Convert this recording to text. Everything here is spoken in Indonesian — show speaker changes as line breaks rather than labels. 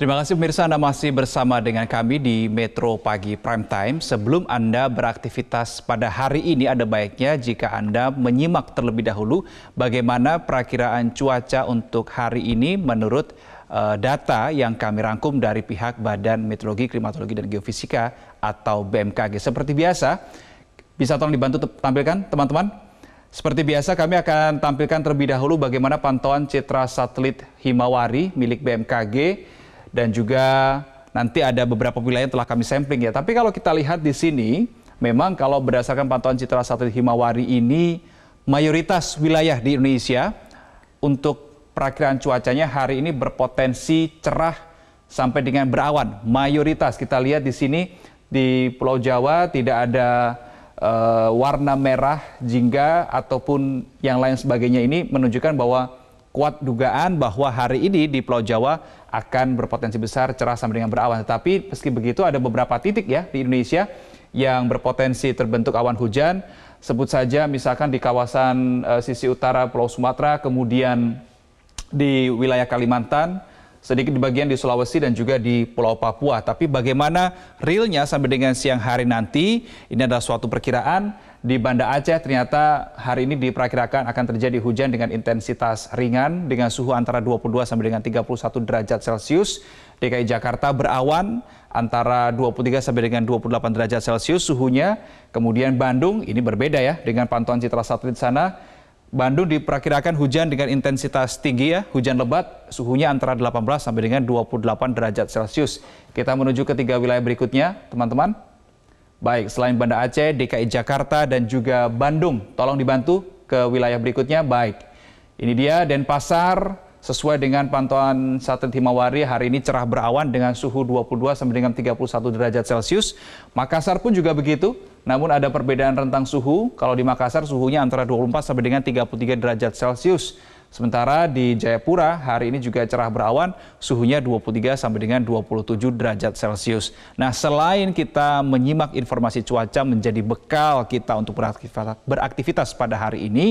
Terima kasih pemirsa Anda masih bersama dengan kami di Metro Pagi Prime Time. Sebelum Anda beraktivitas pada hari ini ada baiknya jika Anda menyimak terlebih dahulu bagaimana perakiraan cuaca untuk hari ini menurut uh, data yang kami rangkum dari pihak Badan Meteorologi, Klimatologi dan Geofisika atau BMKG. Seperti biasa, bisa tolong dibantu tampilkan teman-teman? Seperti biasa kami akan tampilkan terlebih dahulu bagaimana pantauan citra satelit Himawari milik BMKG dan juga nanti ada beberapa wilayah yang telah kami sampling ya. Tapi kalau kita lihat di sini, memang kalau berdasarkan pantauan citra satelit Himawari ini, mayoritas wilayah di Indonesia untuk perakiran cuacanya hari ini berpotensi cerah sampai dengan berawan. Mayoritas kita lihat di sini di Pulau Jawa tidak ada uh, warna merah, jingga ataupun yang lain sebagainya ini menunjukkan bahwa kuat dugaan bahwa hari ini di Pulau Jawa akan berpotensi besar cerah sampai dengan berawan. Tetapi meski begitu ada beberapa titik ya di Indonesia yang berpotensi terbentuk awan hujan. Sebut saja misalkan di kawasan uh, sisi utara Pulau Sumatera, kemudian di wilayah Kalimantan, sedikit di bagian di Sulawesi dan juga di Pulau Papua. Tapi bagaimana realnya sampai dengan siang hari nanti, ini adalah suatu perkiraan. Di Banda Aceh ternyata hari ini diperkirakan akan terjadi hujan dengan intensitas ringan dengan suhu antara 22 sampai dengan 31 derajat Celcius. DKI Jakarta berawan antara 23 sampai dengan 28 derajat Celcius suhunya. Kemudian Bandung ini berbeda ya dengan pantauan citra satelit sana Bandung diperkirakan hujan dengan intensitas tinggi ya, hujan lebat, suhunya antara 18 sampai dengan 28 derajat Celcius. Kita menuju ke tiga wilayah berikutnya, teman-teman. Baik, selain Banda Aceh, DKI Jakarta, dan juga Bandung, tolong dibantu ke wilayah berikutnya. Baik, ini dia Denpasar, Sesuai dengan pantauan satelit Himawari, hari ini cerah berawan dengan suhu 22 sampai dengan 31 derajat Celcius. Makassar pun juga begitu, namun ada perbedaan rentang suhu. Kalau di Makassar suhunya antara 24 sampai dengan 33 derajat Celcius. Sementara di Jayapura hari ini juga cerah berawan, suhunya 23 sampai dengan 27 derajat Celcius. Nah, selain kita menyimak informasi cuaca menjadi bekal kita untuk beraktivitas pada hari ini,